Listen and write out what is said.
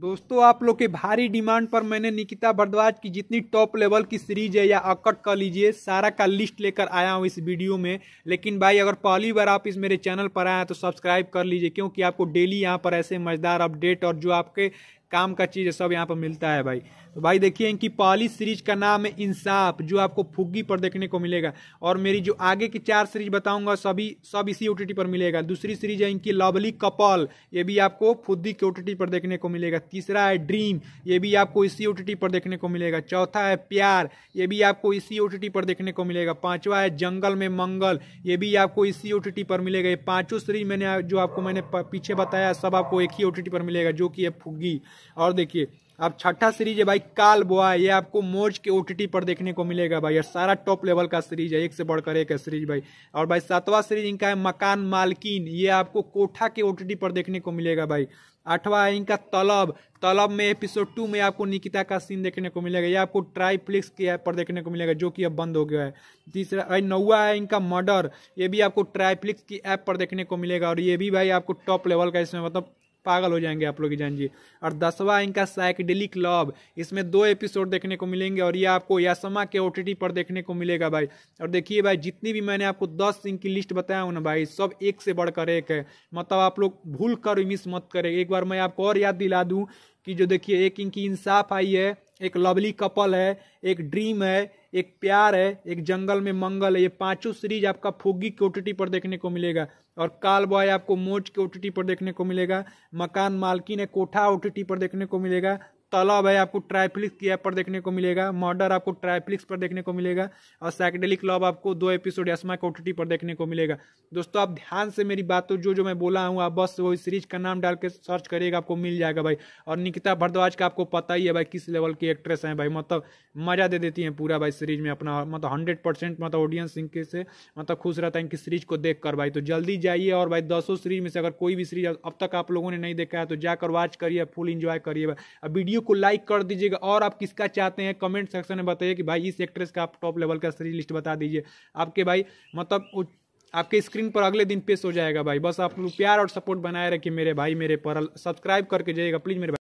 दोस्तों आप लोग के भारी डिमांड पर मैंने निकिता भरद्वाज की जितनी टॉप लेवल की सीरीज है या अकट कर लीजिए सारा का लिस्ट लेकर आया हूँ इस वीडियो में लेकिन भाई अगर पहली बार आप इस मेरे चैनल पर आए हैं तो सब्सक्राइब कर लीजिए क्योंकि आपको डेली यहाँ पर ऐसे मज़ेदार अपडेट और जो आपके काम का चीज़ है सब यहाँ पर मिलता है भाई तो भाई देखिए इनकी पहली सीरीज का नाम है इंसाफ जो आपको फुग्गी पर देखने को मिलेगा और मेरी जो आगे की चार सीरीज बताऊंगा सभी सब इसी ओ पर मिलेगा दूसरी सीरीज है इनकी लवली कपल ये भी आपको फुद्दी के ओ पर देखने को मिलेगा तीसरा है ड्रीम ये भी आपको इसी ओ पर देखने को मिलेगा चौथा है प्यार ये भी आपको इसी ओ पर देखने को मिलेगा पाँचवा है जंगल में मंगल ये भी आपको इसी ओ पर मिलेगा ये पाँचों सीरीज मैंने जो आपको मैंने पीछे बताया सब आपको एक ही ओ पर मिलेगा जो कि है फुग्गी और देखिए अब छठा सीरीज है भाई काल बोआ ये आपको मोज के ओटीटी पर देखने को मिलेगा भाई यार सारा टॉप लेवल का सीरीज है एक से बढ़कर एक है सीरीज भाई और भाई सातवां सीरीज इनका है मकान मालकिन ये आपको कोठा के ओटीटी पर देखने को मिलेगा भाई आठवां है इनका तलब तलब में एपिसोड टू में आपको निकिता का सीन देखने को मिलेगा ये आपको ट्राईफ्लिक्स के ऐप पर देखने को मिलेगा जो कि अब बंद हो गया है तीसरा भाई नौवा है इनका मर्डर ये भी आपको ट्राईफ्लिक्स की ऐप पर देखने को मिलेगा और ये भी भाई आपको टॉप लेवल का इसमें मतलब पागल हो जाएंगे आप लोग जान जी और दसवा इनका साइकडेलिक लव इसमें दो एपिसोड देखने को मिलेंगे और ये आपको यासमा के ओ पर देखने को मिलेगा भाई और देखिए भाई जितनी भी मैंने आपको दस सिंह की लिस्ट बताया हूँ ना भाई सब एक से बढ़कर एक है मतलब आप लोग भूल कर मिस मत करें एक बार मैं आपको और याद दिला दूँ कि जो देखिए एक इनकी इंसाफ आई है एक लवली कपल है एक ड्रीम है एक प्यार है एक जंगल में मंगल है ये पांचों सीरीज आपका फुग्गी के ओटीटी पर देखने को मिलेगा और काल बॉय आपको मोच के ओटीटी पर देखने को मिलेगा मकान मालकिन है कोठा ओटीटी पर देखने को मिलेगा तालाब है आपको ट्राइफ्लिक्स की ऐप पर देखने को मिलेगा मर्डर आपको ट्राइफ्लिक्स पर देखने को मिलेगा और सैकडेलिक लॉब आपको दो एपिसोड यशमा कोटी पर देखने को मिलेगा दोस्तों आप ध्यान से मेरी बात तो जो जो मैं बोला हूँ आप बस वो सीरीज का नाम डाल के सर्च करिएगा आपको मिल जाएगा भाई और निकिता भरद्वाज का आपको पता ही है भाई किस लेवल की एक्ट्रेस हैं भाई मतलब मजा दे देती हैं पूरा भाई सीरीज में अपना मतलब हंड्रेड परसेंट मतलब ऑडियंस इनके से मतलब खुश रहता है इनकी सीरीज को देख कर भाई तो जल्दी जाइए और भाई दसों सीरीज में से अगर कोई भी सीरीज अब तक आप लोगों ने नहीं देखा है तो जाकर वॉच करिए फुल इंजॉय करिए भाई वीडियो को लाइक कर दीजिएगा और आप किसका चाहते हैं कमेंट सेक्शन में बताइए कि भाई इस एक्ट्रेस का आप टॉप लेवल का सीरीज लिस्ट बता दीजिए आपके भाई मतलब आपके स्क्रीन पर अगले दिन पेश हो जाएगा भाई बस आप लोग प्यार और सपोर्ट बनाए रखिए मेरे भाई मेरे पर सब्सक्राइब करके जाइएगा प्लीज़ मेरे